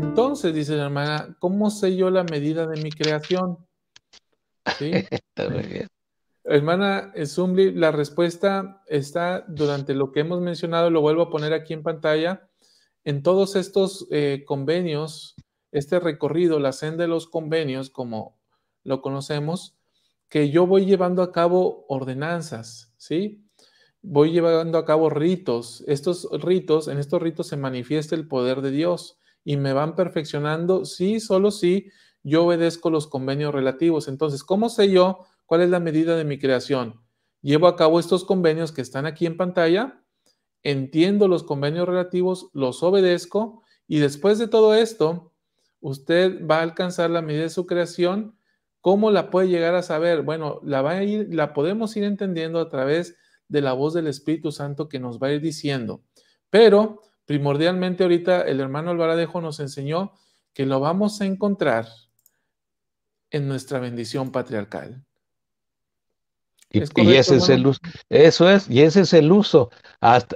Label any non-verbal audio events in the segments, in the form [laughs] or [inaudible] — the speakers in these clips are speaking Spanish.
Entonces, dice la hermana, ¿cómo sé yo la medida de mi creación? ¿Sí? [laughs] Hermana la respuesta está durante lo que hemos mencionado, lo vuelvo a poner aquí en pantalla. En todos estos eh, convenios, este recorrido, la senda de los convenios, como lo conocemos, que yo voy llevando a cabo ordenanzas, ¿sí? Voy llevando a cabo ritos. Estos ritos, en estos ritos se manifiesta el poder de Dios y me van perfeccionando, sí, solo si sí, yo obedezco los convenios relativos. Entonces, ¿cómo sé yo cuál es la medida de mi creación? Llevo a cabo estos convenios que están aquí en pantalla, entiendo los convenios relativos, los obedezco y después de todo esto, usted va a alcanzar la medida de su creación. ¿Cómo la puede llegar a saber? Bueno, la, va a ir, la podemos ir entendiendo a través de la voz del Espíritu Santo que nos va a ir diciendo. Pero primordialmente ahorita el hermano Alvaradejo nos enseñó que lo vamos a encontrar en nuestra bendición patriarcal. Y, ese es el uso, eso es, y ese es el uso.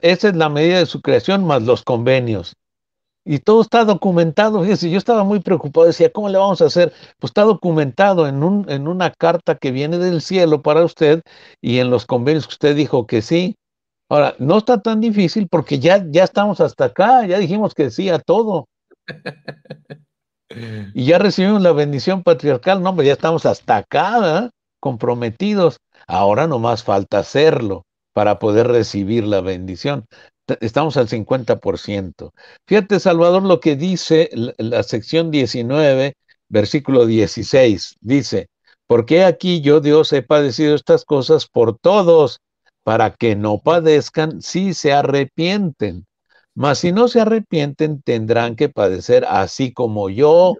esa es la medida de su creación más los convenios. Y todo está documentado. fíjese, yo estaba muy preocupado, decía, ¿cómo le vamos a hacer? Pues está documentado en, un, en una carta que viene del cielo para usted y en los convenios que usted dijo que sí, Ahora, no está tan difícil porque ya, ya estamos hasta acá, ya dijimos que sí a todo. [laughs] y ya recibimos la bendición patriarcal, no, pero ya estamos hasta acá, comprometidos. Ahora nomás falta hacerlo para poder recibir la bendición. Estamos al 50%. Fíjate, Salvador, lo que dice la sección 19, versículo 16. Dice, porque aquí yo, Dios, he padecido estas cosas por todos para que no padezcan si se arrepienten. Mas si no se arrepienten, tendrán que padecer así como yo.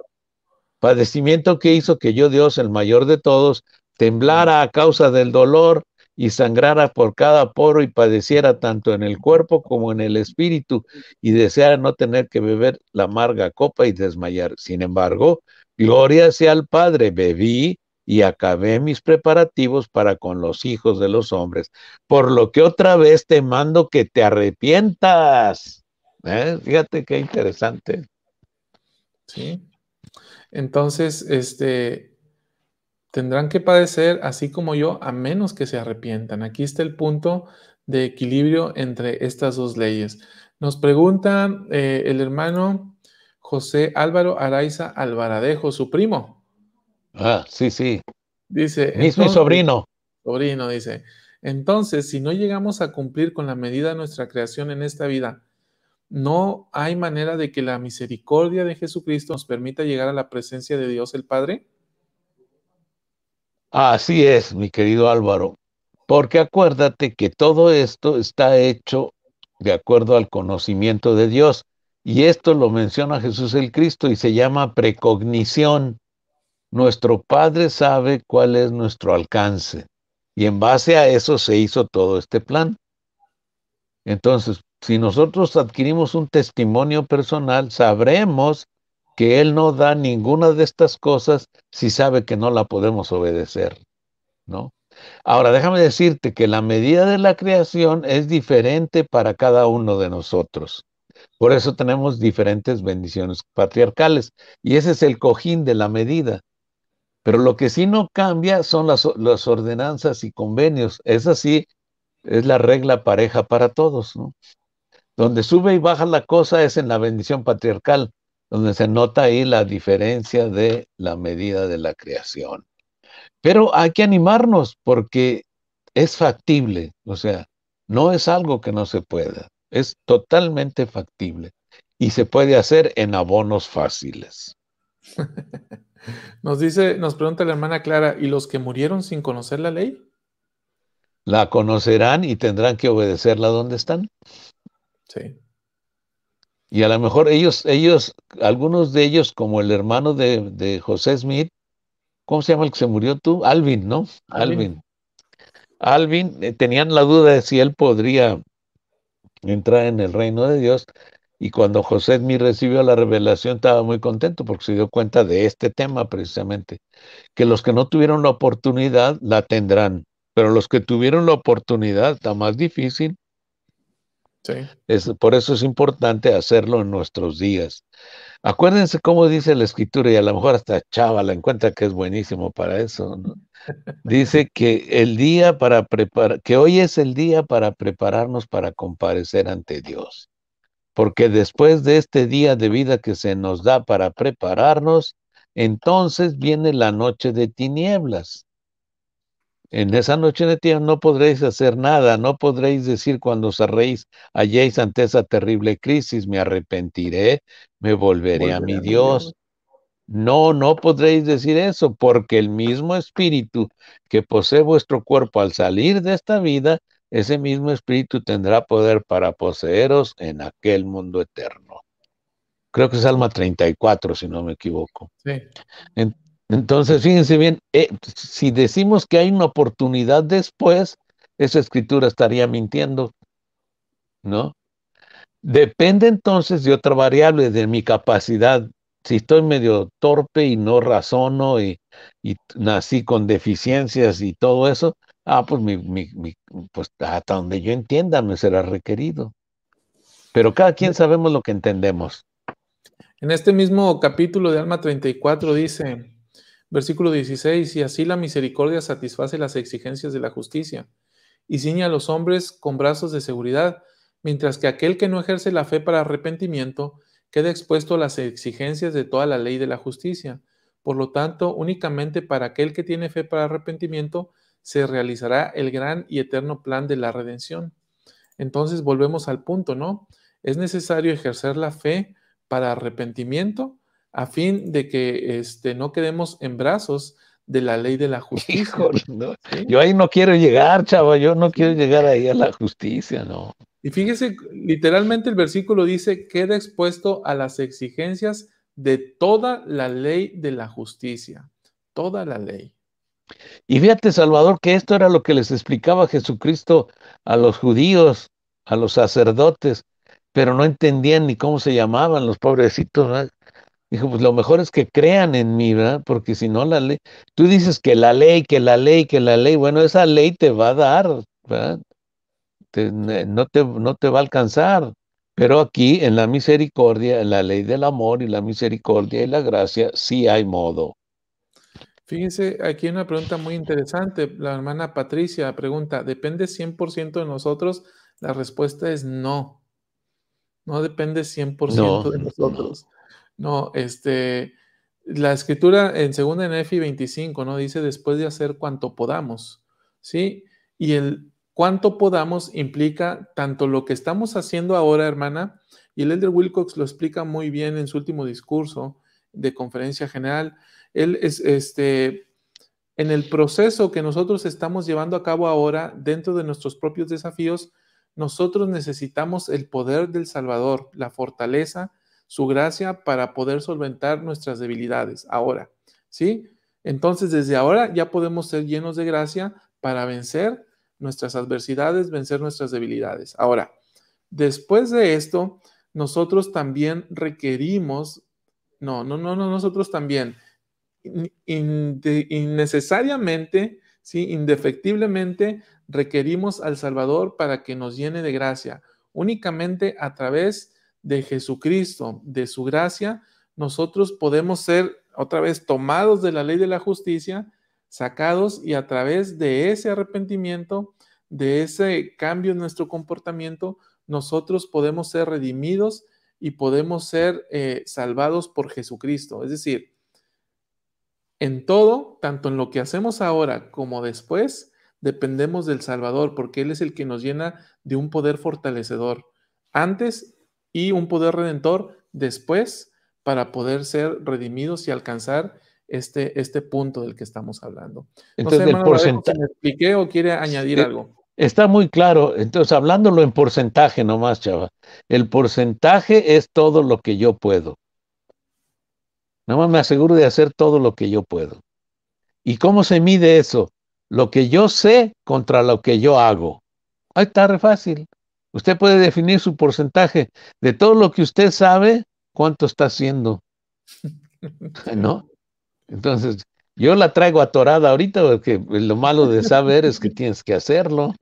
Padecimiento que hizo que yo, Dios, el mayor de todos, temblara a causa del dolor y sangrara por cada poro y padeciera tanto en el cuerpo como en el espíritu y deseara no tener que beber la amarga copa y desmayar. Sin embargo, gloria sea al Padre, bebí y acabé mis preparativos para con los hijos de los hombres, por lo que otra vez te mando que te arrepientas. ¿eh? Fíjate qué interesante. Sí. Entonces, este, tendrán que padecer así como yo, a menos que se arrepientan. Aquí está el punto de equilibrio entre estas dos leyes. Nos pregunta eh, el hermano José Álvaro Araiza Alvaradejo, su primo. Ah, sí, sí. Dice. Es mi sobrino. Sobrino, dice. Entonces, si no llegamos a cumplir con la medida de nuestra creación en esta vida, no hay manera de que la misericordia de Jesucristo nos permita llegar a la presencia de Dios el Padre. Así es, mi querido Álvaro, porque acuérdate que todo esto está hecho de acuerdo al conocimiento de Dios, y esto lo menciona Jesús el Cristo y se llama precognición. Nuestro Padre sabe cuál es nuestro alcance y en base a eso se hizo todo este plan. Entonces, si nosotros adquirimos un testimonio personal, sabremos que Él no da ninguna de estas cosas si sabe que no la podemos obedecer, ¿no? Ahora, déjame decirte que la medida de la creación es diferente para cada uno de nosotros. Por eso tenemos diferentes bendiciones patriarcales. Y ese es el cojín de la medida. Pero lo que sí no cambia son las, ordenanzas y convenios. Esa sí es la regla pareja para todos, ¿no? Donde sube y baja la cosa es en la bendición patriarcal, donde se nota ahí la diferencia de la medida de la creación. Pero hay que animarnos porque es factible, o sea, no es algo que no se pueda, es totalmente factible y se puede hacer en abonos fáciles. [laughs] Nos dice, nos pregunta la hermana Clara, ¿y los que murieron sin conocer la ley? La conocerán y tendrán que obedecerla donde están. Sí. Y a lo mejor ellos, ellos, algunos de ellos, como el hermano de, José Smith, ¿cómo se llama el que se murió tú? Alvin, ¿no? Alvin. Alvin, eh, tenían la duda de si él podría entrar en el reino de Dios y cuando José mi recibió la revelación estaba muy contento porque se dio cuenta de este tema precisamente, que los que no tuvieron la oportunidad la tendrán, pero los que tuvieron la oportunidad está más difícil. Sí. Es, por eso es importante hacerlo en nuestros días. Acuérdense cómo dice la escritura, y a lo mejor hasta Chava la encuentra que es buenísimo para eso. [laughs] Dice que el día para que hoy es el día para prepararnos para comparecer ante Dios porque después de este día de vida que se nos da para prepararnos, entonces viene la noche de tinieblas. En esa noche de tinieblas no podréis hacer nada, no podréis decir cuando os halléis ante esa terrible crisis, me arrepentiré, me volveré a mi Dios. No, no podréis decir eso, porque el mismo espíritu que posee vuestro cuerpo al salir de esta vida ese mismo espíritu tendrá poder para poseeros en aquel mundo eterno. Creo que es Alma 34, si no me equivoco. Entonces, fíjense bien, eh, si decimos que hay una oportunidad después, esa escritura estaría mintiendo, ¿no? Depende entonces de otra variable, de mi capacidad. Si estoy medio torpe y no razono y nací con deficiencias y todo eso, Ah, pues, pues, hasta donde yo entienda me será requerido. Pero cada quien sabemos lo que entendemos. En este mismo capítulo de Alma 34 dice, versículo 16, y así la misericordia satisface las exigencias de la justicia y ciña a los hombres con brazos de seguridad, mientras que aquel que no ejerce la fe para arrepentimiento queda expuesto a las exigencias de toda la ley de la justicia. Por lo tanto, únicamente para aquel que tiene fe para arrepentimiento, se realizará el gran y eterno plan de la redención. Entonces volvemos al punto, ¿no? Es necesario ejercer la fe para arrepentimiento a fin de que este, no quedemos en brazos de la ley de la justicia. no. Yo ahí no quiero llegar, chavo, yo no quiero llegar ahí a la justicia, no. Y fíjese, literalmente el versículo dice, queda expuesto a las exigencias de toda la ley de la justicia, toda la ley. Y fíjate, Salvador, que esto era lo que les explicaba Jesucristo a los judíos, a los sacerdotes, pero no entendían ni cómo se llamaban los pobrecitos. Dijo, pues lo mejor es que crean en mí, ¿verdad? Porque si no la ley, tú dices que la ley, que la ley, que la ley, bueno, esa ley te va a dar, ¿verdad? no, te, no te va a alcanzar. Pero aquí en la misericordia, en la ley del amor y la misericordia y la gracia, sí hay modo. Fíjense, aquí una pregunta muy interesante. La hermana Patricia pregunta, ¿depende 100% de nosotros? La respuesta es no. No depende 100% de nosotros. No. este, la escritura en segunda Nefi 25, ¿no? Dice, después de hacer cuanto podamos, ¿sí? Y el cuanto podamos implica tanto lo que estamos haciendo ahora, hermana, y el Elder Wilcox lo explica muy bien en su último discurso de conferencia general, él es, este, en el proceso que nosotros estamos llevando a cabo ahora, dentro de nuestros propios desafíos, nosotros necesitamos el poder del Salvador, la fortaleza, su gracia para poder solventar nuestras debilidades ahora, ¿sí? Entonces, desde ahora ya podemos ser llenos de gracia para vencer nuestras adversidades, vencer nuestras debilidades. Ahora, después de esto, nosotros también requerimos, no, no, no, no, nosotros también, innecesariamente, ¿sí? indefectiblemente requerimos al Salvador para que nos llene de gracia. Únicamente a través de Jesucristo, de su gracia, nosotros podemos ser otra vez tomados de la ley de la justicia, sacados y a través de ese arrepentimiento, de ese cambio en nuestro comportamiento, nosotros podemos ser redimidos y podemos ser eh, salvados por Jesucristo. Es decir, en todo, tanto en lo que hacemos ahora como después, dependemos del Salvador, porque Él es el que nos llena de un poder fortalecedor antes y un poder redentor después para poder ser redimidos y alcanzar este, este punto del que estamos hablando. Entonces, expliqué o quiere añadir eh, algo. Está muy claro. Entonces, hablándolo en porcentaje nomás, chava, el porcentaje es todo lo que yo puedo. Nada más me aseguro de hacer todo lo que yo puedo. ¿Y cómo se mide eso? Lo que yo sé contra lo que yo hago. Ahí está re fácil. Usted puede definir su porcentaje de todo lo que usted sabe, cuánto está haciendo. [laughs] ¿No? Entonces, yo la traigo atorada ahorita porque lo malo de saber es que [laughs] tienes que hacerlo.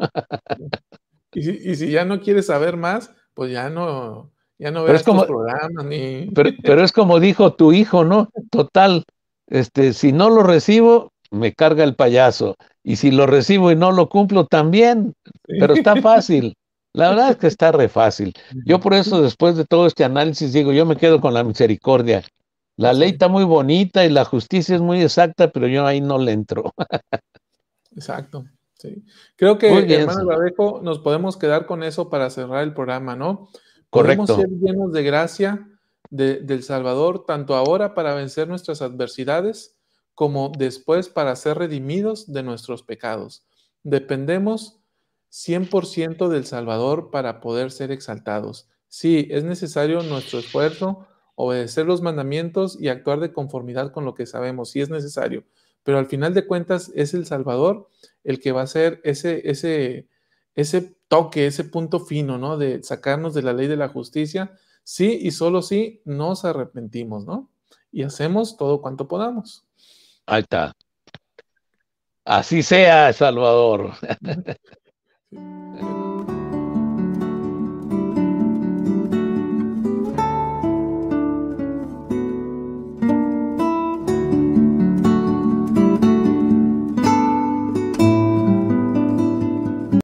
y, si, y si ya no quieres saber más, pues ya no, ya no ni. [laughs] Pero, es como dijo tu hijo, ¿no? Total, este, si no lo recibo, me carga el payaso. Y si lo recibo y no lo cumplo, también. Pero está [laughs] fácil. La verdad es que está re fácil. Yo por eso, después de todo este análisis, digo, yo me quedo con la misericordia. La ley está muy bonita y la justicia es muy exacta, pero yo ahí no le entro. [laughs] Exacto. Sí. Creo que, hermano nos podemos quedar con eso para cerrar el programa, ¿no? ser llenos de gracia del Salvador, tanto ahora para vencer nuestras adversidades como después para ser redimidos de nuestros pecados. Dependemos 100% del Salvador para poder ser exaltados. Sí, es necesario nuestro esfuerzo, obedecer los mandamientos y actuar de conformidad con lo que sabemos, sí es necesario. Pero al final de cuentas es el Salvador el que va a ser ese, ese, ese toque, ese punto fino, ¿no? De sacarnos de la ley de la justicia, sí y solo sí, nos arrepentimos, ¿no? Y hacemos todo cuanto podamos. Ahí está. Así sea, Salvador. [laughs] [laughs]